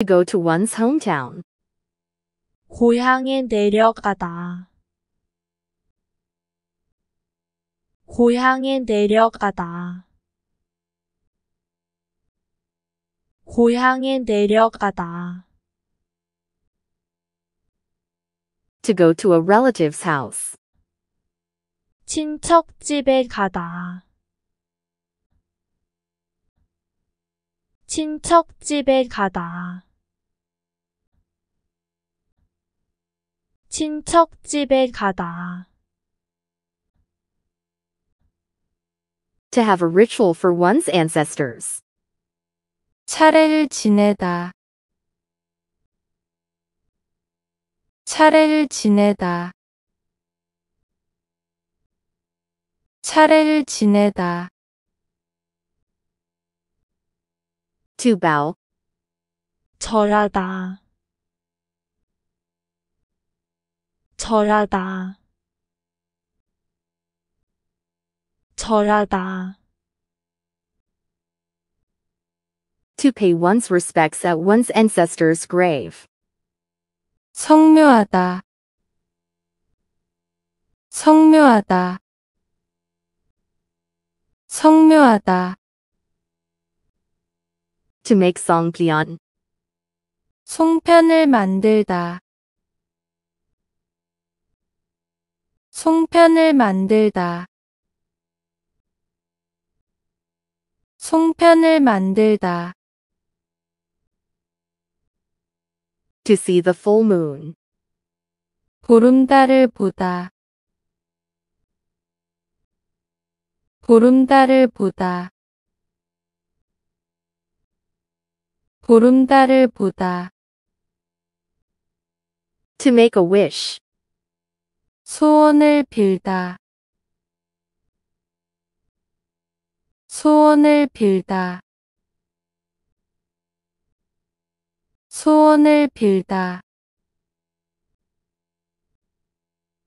to go to one's hometown. 고향에 내려가다. 고향에 내려가다. 고향에 내려가다. to go to a relative's house. 친척 집에 가다. 친척 집에 가다. 친척 집에 가다. To have a ritual for one's ancestors. 차례를 지내다. 차례를 지내다. 차례를 지내다. To bow. 절하다. 절하다 절하다 To pay one's respects at one's ancestor's grave. 성묘하다 성묘하다 성묘하다 To make songpyeon. 송편을 만들다 송편을 만들다 송편을 만들다 to see the full moon 보름달을 보다 보름달을 보다 보름달을 보다 to make a wish 소원을 빌다 소원을 빌다 소원을 빌다